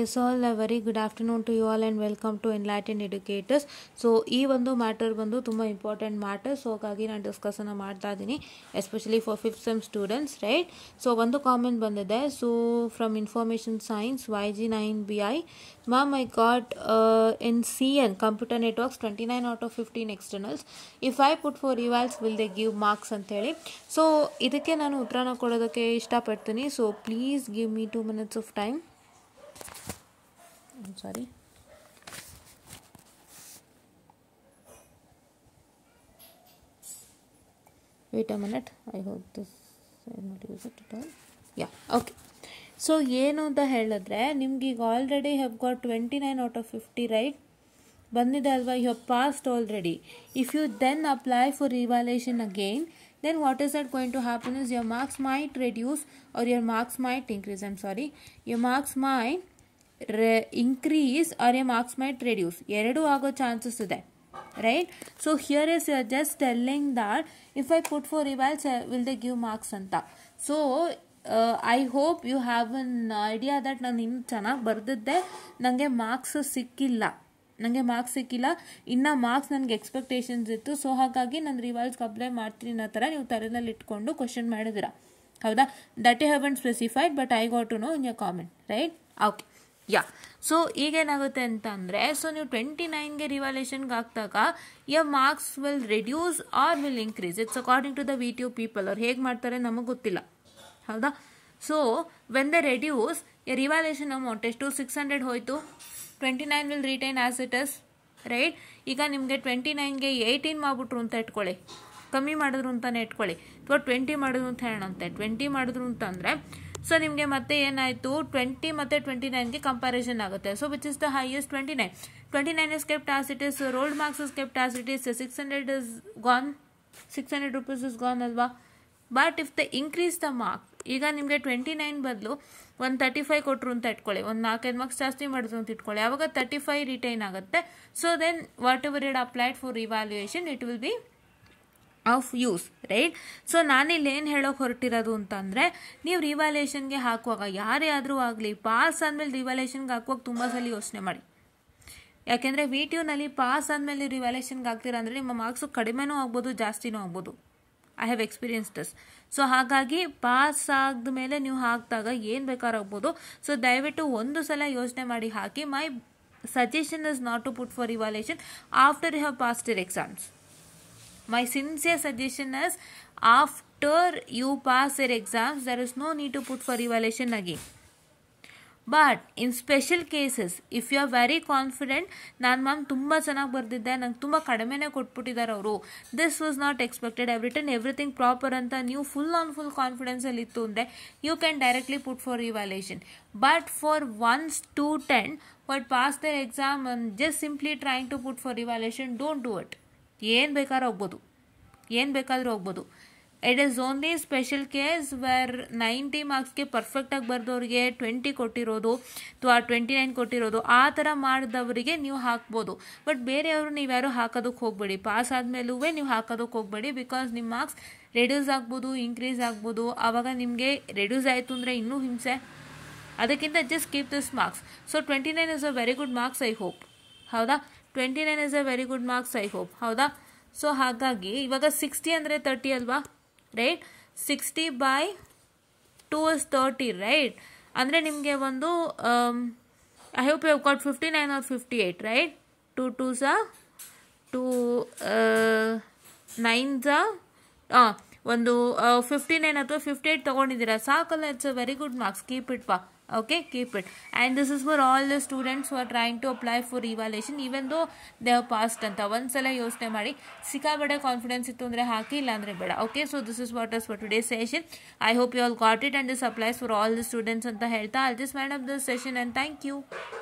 S all very good afternoon to you all and welcome to Latin educators so ಈ ಒಂದು matter ಬಂದು ತುಂಬ important matter so ಹಾಗಾಗಿ ನಾನು ಡಿಸ್ಕಸನ್ನು ಮಾಡ್ತಾ ಇದ್ದೀನಿ especially for fifth sem students right so ಒಂದು ಕಾಮೆಂಟ್ ಬಂದಿದೆ so from information science Y G nine B I ma'am I got in C N computer networks twenty nine out of fifteen externals if I put for revals will they give marks ಅಂತೇಳಿ so ಇದಕ್ಕೆ ನಾನು ಉತ್ತರನ ಕೊಡೋದಕ್ಕೆ ಇಷ್ಟಪಡ್ತೀನಿ so please give me two minutes of time I'm sorry wait a minute I hope this I not use it at all yeah okay So ಏನು the hell ನಿಮ್ಗೆ ಈಗ already have got twenty nine out of fifty right ಬಂದಿದೆ ಅಲ್ವಾ you have passed already. If you then apply for revaluation again, then what is that going to happen is your marks might reduce or your marks might increase i'm sorry your marks might increase or a marks might reduce ಎರಡೂ ಆಗೋ chances ಇದೆ right so here is your just telling that if I put for revals will they give marks ಅಂತ so I hope you have an idea that ನಾನು ಇನ್ನು ಚೆನ್ನಾಗಿ ಬರೆದಿದ್ದೆ ನನಗೆ marks ಸಿಕ್ಕಿಲ್ಲ ನನಗೆ ಮಾರ್ಕ್ಸ್ ಸಿಕ್ಕಿಲ್ಲ ಇನ್ನು ಮಾರ್ಕ್ಸ್ ನನಗೆ ಎಕ್ಸ್ಪೆಕ್ಟೇಷನ್ಸ್ ಇತ್ತು ಸೊ ಹಾಗಾಗಿ ನಾನು ರಿವಲ್ಸ್ ಅಪ್ಲೈ ಮಾಡ್ತೀನಿ ಅನ್ನೋ ಥರ ನೀವು ತಲೆನಲ್ಲಿ ಇಟ್ಕೊಂಡು ಕ್ವಶನ್ ಮಾಡಿದಿರ ಹೌದಾ that you have unspecified but I got to know in your comment right okay yeah so ಈಗೇನಾಗುತ್ತೆ ಅಂತ ಅಂದರೆ ಸೊ ನೀವು ಟ್ವೆಂಟಿ ನೈನ್ಗೆ ರಿವಾಲ್ಯೂಷನ್ಗೆ ಹಾಕಿದಾಗ your marks will reduce or will increase it's according to the V T U people ಅವ್ರು ಹೇಗೆ ಮಾಡ್ತಾರೆ ನಮಗೆ ಗೊತ್ತಿಲ್ಲ ಹೌದಾ so when the reduce a revaluation amount ಎಷ್ಟು ಸಿಕ್ಸ್ ಹಂಡ್ರೆಡ್ ಹೋಯಿತು twenty nine will retain as it is right ಈಗ ನಿಮಗೆ ಟ್ವೆಂಟಿ ನೈನ್ಗೆ ಏಯ್ಟೀನ್ ಮಾಡಿಬಿಟ್ರು ಅಂತ ಇಟ್ಕೊಳ್ಳಿ ಕಮ್ಮಿ ಮಾಡಿದ್ರು ಅಂತಲೇ ಇಟ್ಕೊಳ್ಳಿ ಅಥವಾ ಟ್ವೆಂಟಿ ಮಾಡಿದ್ರು ಅಂತ ಹೇಳೋಣ ಟ್ವೆಂಟಿ ಮಾಡಿದ್ರು ಅಂತಂದರೆ ಸೊ ನಿಮಗೆ ಮತ್ತೆ ಏನಾಯಿತು ಟ್ವೆಂಟಿ ಮತ್ತು ಟ್ವೆಂಟಿ ನೈನ್ಗೆ ಕಂಪ್ಯಾರಿಸನ್ ಆಗುತ್ತೆ so which is the highest twenty nine twenty nine is kept as it is rolled marks is kept as it is six hundred is gone six hundred rupees is gone ಅಲ್ವಾ but if the increase the mark ಈಗ ನಿಮಗೆ twenty nine ಬದಲು ಒಂದು thirty five ಕೊಟ್ಟರು ಅಂತ ಇಟ್ಕೊಳ್ಳಿ ಒಂದು ನಾಲ್ಕೈದು ಮಾರ್ಕ್ಸ್ ಜಾಸ್ತಿ ಮಾಡಿದ್ರು ಅಂತ ಇಟ್ಕೊಳ್ಳಿ ಆವಾಗ ತರ್ಟಿ ಫೈವ್ ರಿಟೈನ್ ಆಗುತ್ತೆ so then whatever it applied for evaluation it will be of use right so ನಾನಿಲ್ಲಿ ಏನು ಹೇಳೋಕ್ಕೆ ಹೊರಟಿರೋದು ಅಂತಂದರೆ ನೀವು ರಿವ್ಯಾಲ್ಯೂಷನ್ಗೆ ಹಾಕುವಾಗ ಯಾರೇ ಆದರೂ ಆಗಲಿ ಪಾಸ್ ಆದಮೇಲೆ ರಿವ್ಯಾಲ್ಯೂಷನ್ಗೆ ಹಾಕುವಾಗ ತುಂಬ ಸಲ ಯೋಚನೆ ಮಾಡಿ ಯಾಕೆಂದರೆ ವಿ ಟಿ ಯುನಲ್ಲಿ ಪಾಸ್ ಆದಮೇಲೆ ನೀವು ರಿವ್ಯಾಲ್ಯೂಷನ್ಗೆ ಹಾಕ್ತೀರಾ ಅಂದರೆ ನಿಮ್ಮ ಮಾರ್ಕ್ಸು ಕಡಿಮೆನೂ ಆಗ್ಬೋದು ಜಾಸ್ತಿನೂ ಆಗ್ಬೋದು I have experience thus so ಹಾಗಾಗಿ ಪಾಸ್ ಆದ ಮೇಲೆ ನೀವು ಹಾಕಿದಾಗ ಏನು ಬೇಕಾರಾಗ್ಬೋದು ಸೊ ದಯವಿಟ್ಟು ಒಂದು ಸಲ ಯೋಚನೆ ಮಾಡಿ ಹಾಕಿ my suggestion is not to put for evaluation after you have passed exams my sincere suggestion is after you pass your exams there is no need to put for evaluation again but in special cases if you are very confident ನಾನು ma'am ತುಂಬ ಚೆನ್ನಾಗಿ ಬರೆದಿದ್ದೆ ನಂಗೆ ತುಂಬ ಕಡಿಮೆನೇ ಕೊಟ್ಬಿಟ್ಟಿದ್ದಾರೆ ಅವರು this was not expected I everything proper ಅಂತ ನೀವು ಫುಲ್ ಆನ್ ಫುಲ್ ಕಾನ್ಫಿಡೆನ್ಸಲ್ಲಿ ಇತ್ತು ಅಂದರೆ you can directly put for evaluation but for one student but pass their exam just simply trying to put for evaluation don't do it ಏನು ಬೇಕಾದ್ರೂ ಹೋಗ್ಬೋದು ಏನು ಬೇಕಾದರೂ ಹೋಗ್ಬೋದು it is only special case where ninety ಮಾರ್ಕ್ಸ್ಗೆ ಪರ್ಫೆಕ್ಟಾಗಿ ಬರೆದವ್ರಿಗೆ twenty ಕೊಟ್ಟಿರೋದು ಅಥವಾ ಟ್ವೆಂಟಿ ನೈನ್ ಕೊಟ್ಟಿರೋದು ಆ ಥರ ಮಾಡಿದವರಿಗೆ ನೀವು ಹಾಕ್ಬೋದು ಬಟ್ ಬೇರೆಯವರು ನೀವು ಯಾರು ಹಾಕೋದಕ್ಕೆ ಹೋಗಬೇಡಿ ಪಾಸ್ ಆದಮೇಲೂ ನೀವು ಹಾಕೋದಕ್ಕೆ ಹೋಗಬೇಡಿ ಬಿಕಾಸ್ ನಿಮ್ಮ ಮಾರ್ಕ್ಸ್ ರೆಡ್ಯೂಸ್ ಆಗ್ಬೋದು ಇನ್ಕ್ರೀಸ್ ಆಗ್ಬೋದು ಆವಾಗ ನಿಮಗೆ ರೆಡ್ಯೂಸ್ ಆಯಿತು ಅಂದರೆ ಇನ್ನೂ ಹಿಂಸೆ ಅದಕ್ಕಿಂತ just keep this marks so twenty nine is a very good marks I hope ಹೌದಾ twenty nine is a very good marks I hope ಹೌದಾ ಸೊ ಹಾಗಾಗಿ ಇವಾಗ ಸಿಕ್ಸ್ಟಿ ಅಂದರೆ ತರ್ಟಿ ಅಲ್ವಾ right sixty by two is thirty right ಅಂದರೆ ನಿಮಗೆ ಒಂದು I hope you got fifty nine or fifty eight right two two ಸಾ two nine ಸಾ ಒಂದು ಫಿಫ್ಟಿ uh, ನೈನ್ ಅಥವಾ ಫಿಫ್ಟಿ ಏಯ್ಟ್ ತೊಗೊಂಡಿದ್ದೀರಾ ಸಾಕಲ್ಲ it's a very good marks keep it ಪಾ okay keep it and this is for all the students who are to apply for for evaluation though though passed have passed ಅಂತ ಒಂದ್ಸಲ ಯೋಚನೆ ಮಾಡಿ ಸಿಕ್ಕಾಬಡ confidence ಇತ್ತು ಅಂದರೆ ಹಾಕಿ ಇಲ್ಲ ಅಂದರೆ ಬೇಡ okay so this is what as for today session I hope you all got it and this applies for all the students ಅಂತ ಹೇಳ್ತಾ all this man of this session and thank you